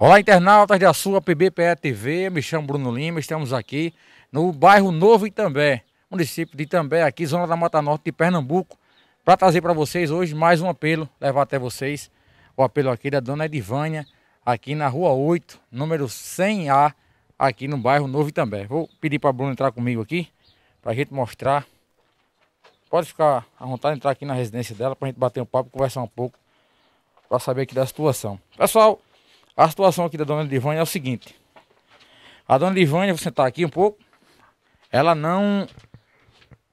Olá, internautas da sua PBPE TV, me chamo Bruno Lima, estamos aqui no bairro Novo Itambé, município de Itambé, aqui, zona da Mata Norte de Pernambuco, para trazer para vocês hoje mais um apelo, levar até vocês o apelo aqui da dona Edivânia, aqui na rua 8, número 100A, aqui no bairro Novo Itambé. Vou pedir para Bruno entrar comigo aqui, para a gente mostrar. Pode ficar à vontade de entrar aqui na residência dela, para a gente bater um papo, conversar um pouco, para saber aqui da situação. Pessoal... A situação aqui da dona Livânia é o seguinte. A dona Livânia, vou sentar aqui um pouco, ela não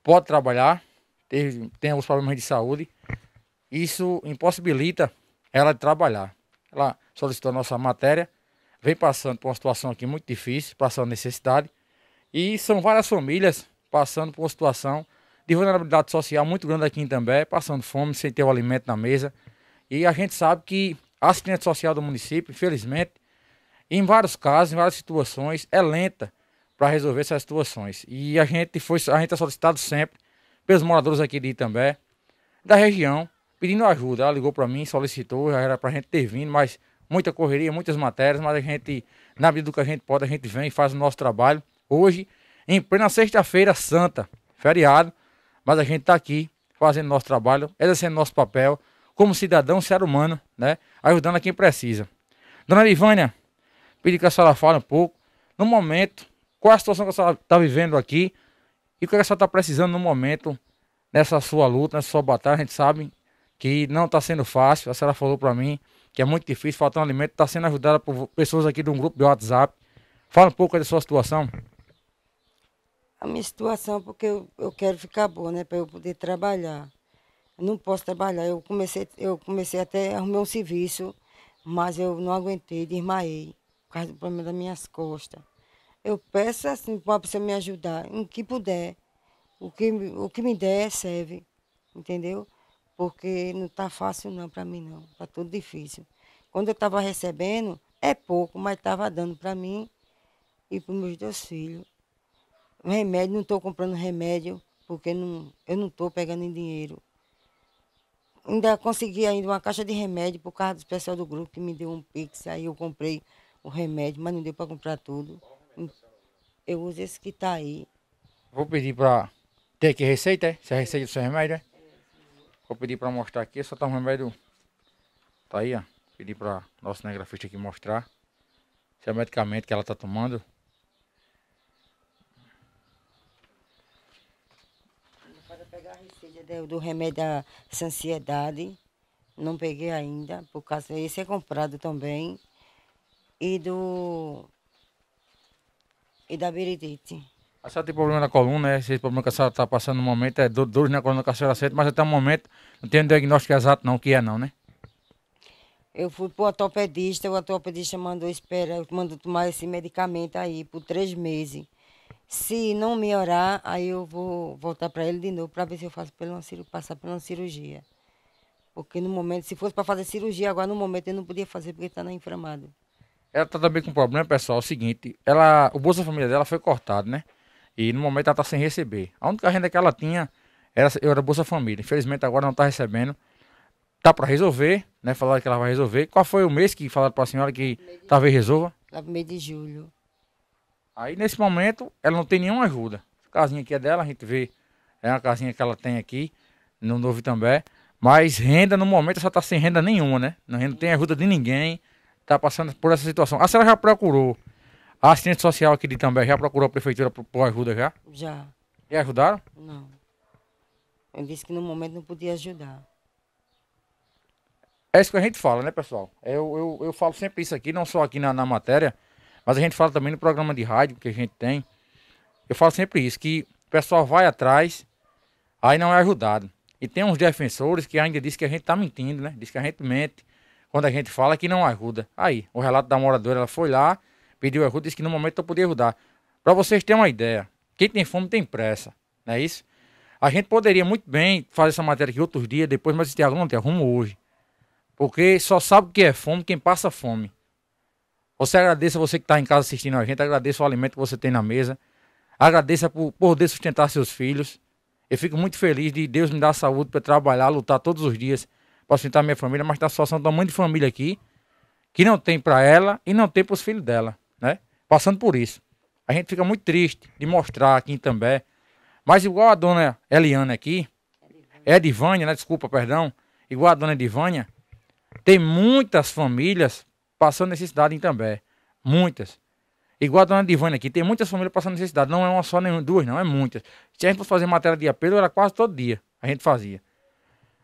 pode trabalhar, tem, tem alguns problemas de saúde. Isso impossibilita ela de trabalhar. Ela solicitou a nossa matéria, vem passando por uma situação aqui muito difícil, passando necessidade. E são várias famílias passando por uma situação de vulnerabilidade social muito grande aqui em passando fome, sem ter o alimento na mesa. E a gente sabe que assistente social do município, infelizmente, em vários casos, em várias situações, é lenta para resolver essas situações. E a gente foi, a gente é solicitado sempre pelos moradores aqui de Itambé, da região, pedindo ajuda. Ela ligou para mim, solicitou, já era para a gente ter vindo, mas muita correria, muitas matérias, mas a gente, na medida que a gente pode, a gente vem e faz o nosso trabalho. Hoje, em plena sexta-feira santa, feriado, mas a gente está aqui fazendo nosso trabalho, exercendo nosso papel, como cidadão, ser humano, né? Ajudando a quem precisa. Dona Livânia, pedi que a senhora fale um pouco, no momento, qual a situação que a senhora está vivendo aqui e o que a senhora está precisando no momento, nessa sua luta, nessa sua batalha. A gente sabe que não está sendo fácil. A senhora falou para mim que é muito difícil, faltando um alimento, está sendo ajudada por pessoas aqui de um grupo de WhatsApp. Fala um pouco da sua situação. A minha situação, é porque eu, eu quero ficar boa, né? Para eu poder trabalhar não posso trabalhar. Eu comecei, eu comecei até a arrumar um serviço, mas eu não aguentei, desmaiei, por causa do problema das minhas costas. Eu peço assim para a pessoa me ajudar, em que puder. O que, o que me der serve, entendeu? Porque não está fácil não para mim não, está tudo difícil. Quando eu estava recebendo, é pouco, mas estava dando para mim e para os meus dois filhos. Remédio, não estou comprando remédio, porque não, eu não estou pegando em dinheiro ainda consegui ainda uma caixa de remédio por causa do pessoal do grupo que me deu um pix, aí eu comprei o remédio, mas não deu para comprar tudo. Eu uso esse que está aí. Vou pedir para ter aqui receita, é? Se é a receita do seu remédio, é? Vou pedir para mostrar aqui, é só tá um remédio. Tá aí, ó. Pedir para nosso negrafista aqui mostrar. Esse é o medicamento que ela tá tomando. seja do remédio da ansiedade, não peguei ainda, por causa desse é comprado também, e do e da beredite. A senhora tem problema na coluna, é? esse problema que a senhora está passando no momento é dor, dor na coluna que a senhora sente, mas até o momento não tem um diagnóstico exato não, que é não, né? Eu fui para o ortopedista, o ortopedista mandou esperar, mandou tomar esse medicamento aí por três meses. Se não melhorar, aí eu vou voltar para ele de novo para ver se eu faço pela passar pela cirurgia. Porque no momento, se fosse para fazer cirurgia agora, no momento eu não podia fazer porque está na inflamado. Ela está também com um problema, pessoal, é o seguinte, ela, o Bolsa Família dela foi cortado, né? E no momento ela está sem receber. A única renda que ela tinha era, era Bolsa Família. Infelizmente agora não está recebendo. Tá para resolver, né? Falaram que ela vai resolver. Qual foi o mês que falaram para a senhora que talvez resolva? Lá no mês de julho. Aí nesse momento ela não tem nenhuma ajuda. Essa casinha aqui é dela, a gente vê. É uma casinha que ela tem aqui, no Novo Itambé. Mas renda no momento só está sem renda nenhuma, né? Não tem ajuda de ninguém. Está passando por essa situação. A senhora já procurou. A assistente social aqui de Itambé já procurou a prefeitura por ajuda já? Já. E ajudaram? Não. Eu disse que no momento não podia ajudar. É isso que a gente fala, né, pessoal? Eu, eu, eu falo sempre isso aqui, não só aqui na, na matéria, mas a gente fala também no programa de rádio que a gente tem. Eu falo sempre isso, que o pessoal vai atrás, aí não é ajudado. E tem uns defensores que ainda dizem que a gente está mentindo, né? Diz que a gente mente quando a gente fala que não ajuda. Aí, o relato da moradora, ela foi lá, pediu ajuda, disse que no momento eu podia ajudar. Para vocês terem uma ideia, quem tem fome tem pressa, não é isso? A gente poderia muito bem fazer essa matéria aqui outros dias, depois, mas esse diagrama não tem arrumo hoje. Porque só sabe o que é fome quem passa fome. Você agradeça você que está em casa assistindo a gente, agradeça o alimento que você tem na mesa, agradeça por poder sustentar seus filhos. Eu fico muito feliz de Deus me dar saúde para trabalhar, lutar todos os dias para sustentar minha família, mas está a situação da mãe de família aqui, que não tem para ela e não tem para os filhos dela, né? Passando por isso. A gente fica muito triste de mostrar aqui também. Mas igual a dona Eliana aqui, Edivânia, é né? Desculpa, perdão. Igual a dona Edivânia, tem muitas famílias passando necessidade em Itambé. Muitas. Igual a dona Divana aqui, tem muitas famílias passando necessidade. Não é uma só, nem duas, não, é muitas. Se a gente fosse fazer matéria de apelo, era quase todo dia. A gente fazia.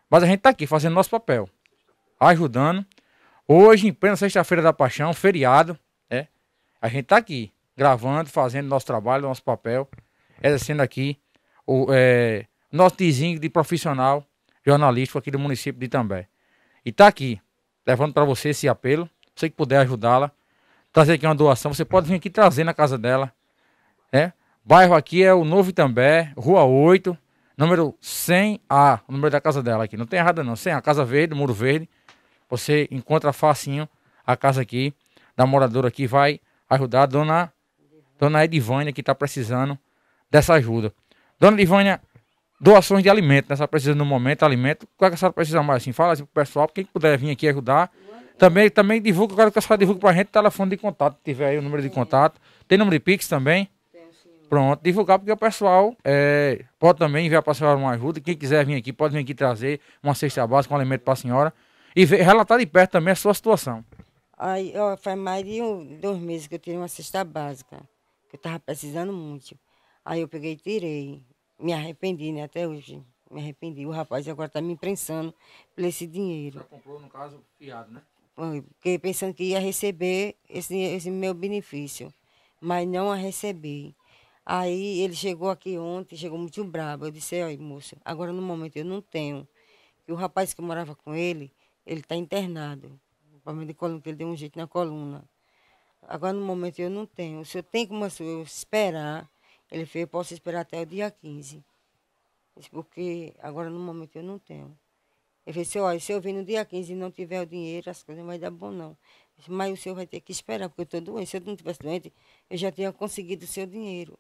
Mas a gente está aqui fazendo nosso papel. Ajudando. Hoje, em plena sexta-feira da paixão, feriado, é A gente está aqui, gravando, fazendo nosso trabalho, nosso papel, exercendo aqui o é, nosso desenho de profissional jornalístico aqui do município de Itambé. E está aqui, levando para você esse apelo. Você que puder ajudá-la, trazer aqui uma doação, você pode vir aqui trazer na casa dela, né? Bairro aqui é o Novo Itambé, Rua 8, número 100A, o número da casa dela aqui. Não tem errado não, 100A, Casa Verde, Muro Verde. Você encontra facinho a casa aqui da moradora aqui, vai ajudar a dona, dona Edivânia que está precisando dessa ajuda. Dona Edivânia, doações de alimento, né? Se precisa no momento, alimento, qual é que a senhora precisa mais? Assim, fala assim pro pessoal, quem puder vir aqui ajudar. Também, também divulga, agora que a senhora divulga pra gente o telefone de contato, se tiver aí o número de contato. Tem número de Pix também? Pronto, divulgar porque o pessoal é, pode também enviar para a senhora uma ajuda. Quem quiser vir aqui, pode vir aqui trazer uma cesta básica, um alimento para a senhora. E ver, relatar de perto também a sua situação. Aí, ó, faz mais de um, dois meses que eu tirei uma cesta básica, que eu estava precisando muito. Aí eu peguei e tirei me arrependi, né? Até hoje me arrependi. O rapaz agora está me imprensando por esse dinheiro. Já comprou, no caso, fiado, né? Fiquei pensando que ia receber esse, esse meu benefício, mas não a recebi. Aí ele chegou aqui ontem, chegou muito bravo Eu disse, olha, moço, agora no momento eu não tenho. E o rapaz que morava com ele, ele está internado. O problema de coluna, ele deu um jeito na coluna. Agora no momento eu não tenho. O senhor tem como eu esperar ele fez, eu posso esperar até o dia 15. Disse, porque agora no momento eu não tenho. Ele disse, olha, se eu vir no dia 15 e não tiver o dinheiro, as coisas não vai dar bom não. Disse, mas o senhor vai ter que esperar, porque eu estou doente. Se eu não estivesse doente, eu já tinha conseguido o seu dinheiro.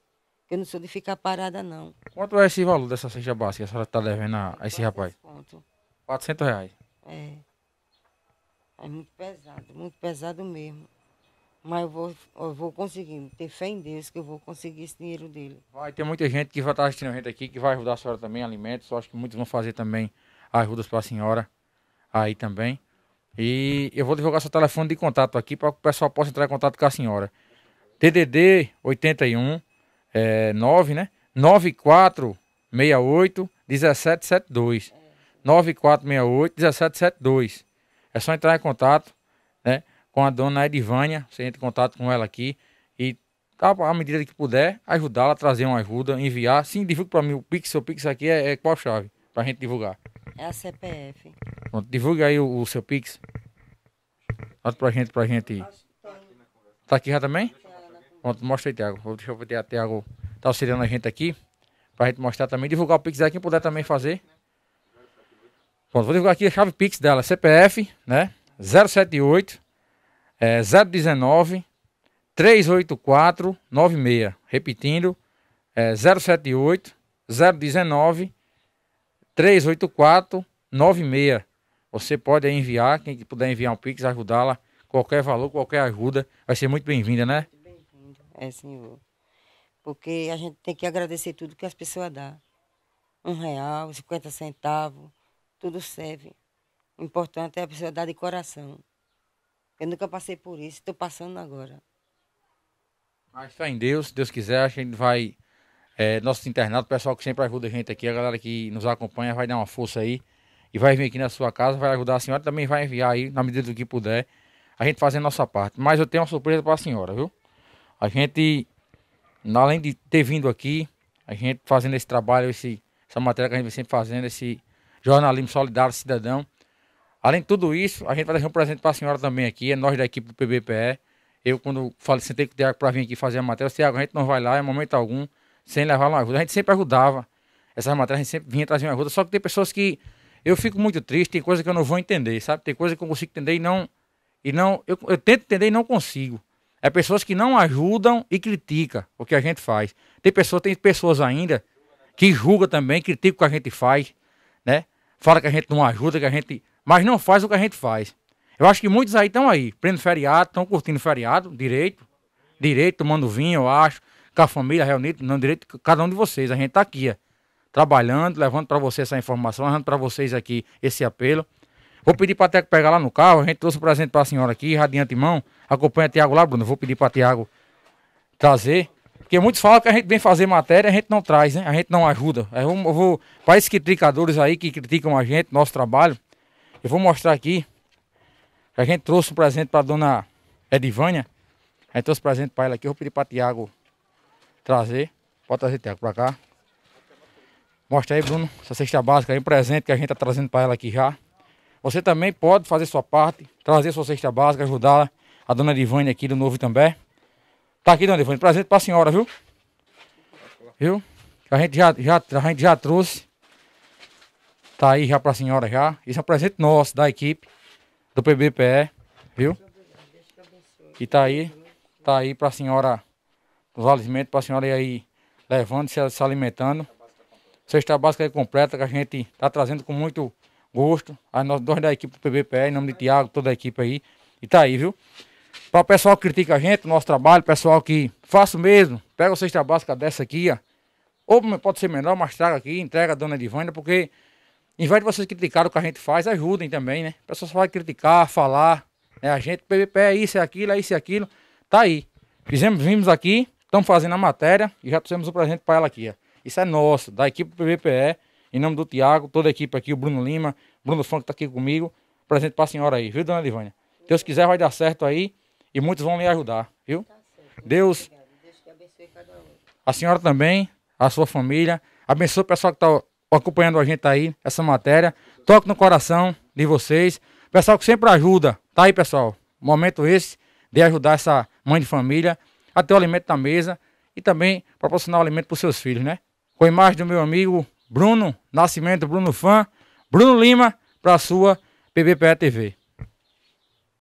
Eu não sou de ficar parada, não. Quanto é esse valor dessa cesta básica que a senhora está devendo a, a esse é rapaz? Conto. 400 reais. É. É muito pesado, muito pesado mesmo. Mas eu vou, eu vou conseguir, ter fé em Deus que eu vou conseguir esse dinheiro dele. Vai ter muita gente que vai estar assistindo a gente aqui, que vai ajudar a senhora também, alimentos. Eu acho que muitos vão fazer também ajudas para a senhora aí também. E eu vou divulgar seu telefone de contato aqui para que o pessoal possa entrar em contato com a senhora. TDD 81 é, 9, né? 9468 1772. 9468 1772. É só entrar em contato, né? com a dona Edivânia. Você entra em contato com ela aqui e, à medida que puder, ajudá-la, trazer uma ajuda, enviar. Sim, divulgue para mim o Pix. Seu Pix aqui é, é qual chave? Para a gente divulgar. É a CPF. Pronto, divulga aí o, o seu Pix. Bota para gente, pra gente. Tá aqui já também? Pronto, mostra aí, Tiago. Vou deixar o Tiago tá auxiliando a gente aqui. Pra gente mostrar também. Divulgar o Pix aí, quem puder também fazer. Pronto, vou divulgar aqui a chave Pix dela, CPF, né? 078 é 019 384 96. Repetindo, é 078 019 384 96. Você pode enviar, quem puder enviar um Pix, ajudá-la. Qualquer valor, qualquer ajuda, vai ser muito bem-vinda, né? Bem-vinda, é senhor. Porque a gente tem que agradecer tudo que as pessoas dão. Um real, cinquenta centavos, tudo serve. O importante é a pessoa dar de coração. Eu nunca passei por isso, estou passando agora. Mas fé em Deus, se Deus quiser, a gente vai. É, nosso internato, o pessoal que sempre ajuda a gente aqui, a galera que nos acompanha, vai dar uma força aí. E vai vir aqui na sua casa, vai ajudar a senhora, também vai enviar aí, na medida do que puder, a gente fazendo a nossa parte. Mas eu tenho uma surpresa para a senhora, viu? A gente, além de ter vindo aqui, a gente fazendo esse trabalho, esse, essa matéria que a gente vem sempre fazendo, esse jornalismo solidário cidadão, Além de tudo isso, a gente vai deixar um presente para a senhora também aqui, é nós da equipe do PBPE. Eu, quando falei, sentei com o Tiago para vir aqui fazer a matéria, o Tiago, a gente não vai lá em momento algum sem levar uma ajuda. A gente sempre ajudava. Essas matérias a gente sempre vinha trazer uma ajuda. Só que tem pessoas que eu fico muito triste, tem coisa que eu não vou entender, sabe? Tem coisa que eu consigo entender e não. E não eu, eu tento entender e não consigo. É pessoas que não ajudam e criticam o que a gente faz. Tem pessoas, tem pessoas ainda que julga também, critica o que a gente faz, né? Fala que a gente não ajuda, que a gente mas não faz o que a gente faz. Eu acho que muitos aí estão aí, prendo feriado, estão curtindo feriado, direito, direito, tomando vinho, eu acho, com a família reunida, não direito, cada um de vocês. A gente está aqui, ó, trabalhando, levando para vocês essa informação, levando para vocês aqui esse apelo. Vou pedir para Teco pegar lá no carro, a gente trouxe o um presente para a senhora aqui, já de antemão. Acompanha o Tiago lá, Bruno, vou pedir para Tiago trazer. Porque muitos falam que a gente vem fazer matéria, a gente não traz, né? A gente não ajuda. É eu vou, para esses criticadores aí que criticam a gente, nosso trabalho, eu vou mostrar aqui. A gente trouxe um presente para dona Edivânia. A gente trouxe um presente para ela aqui. Eu vou pedir para Tiago trazer. Pode trazer, Tiago, para cá. Mostra aí, Bruno, essa cesta básica aí, um presente que a gente está trazendo para ela aqui já. Você também pode fazer sua parte, trazer sua cesta básica, ajudar A dona Edivânia aqui do Novo também. Tá aqui, dona Edivânia, presente para a senhora, viu? Viu? A gente já, já, a gente já trouxe. Tá aí já pra senhora já. Isso é um presente nosso, da equipe, do PBPE, viu? E tá aí, tá aí pra senhora, os alimentos pra senhora ir aí levando, se, se alimentando. Cesta básica aí completa que a gente tá trazendo com muito gosto. Aí nós dois da equipe do PBPE, em nome de Tiago, toda a equipe aí. E tá aí, viu? Para o pessoal que critica a gente, o nosso trabalho, pessoal que faça mesmo, pega a cesta básica dessa aqui, ó. Ou pode ser menor, mas traga aqui, entrega a dona Divana, porque em vez de vocês criticarem o que a gente faz, ajudem também, né? Pessoas vai criticar, falar, né? A gente, PVP é isso, é aquilo, é isso, é aquilo. Tá aí. Fizemos, vimos aqui, estamos fazendo a matéria e já trouxemos o presente para ela aqui, ó. Isso é nosso, da equipe do PVPE, em nome do Tiago, toda a equipe aqui, o Bruno Lima, Bruno Funk tá aqui comigo. Presente para a senhora aí, viu, dona Livânia? Deus quiser vai dar certo aí e muitos vão lhe ajudar, viu? Tá certo, Deus, Deus a senhora também, a sua família, abençoe o pessoal que está acompanhando a gente aí, essa matéria. Toque no coração de vocês. Pessoal que sempre ajuda, tá aí, pessoal? Momento esse de ajudar essa mãe de família a ter o alimento na mesa e também proporcionar o alimento para os seus filhos, né? Com a imagem do meu amigo Bruno Nascimento, Bruno Fã, Bruno Lima, para a sua PBPE TV.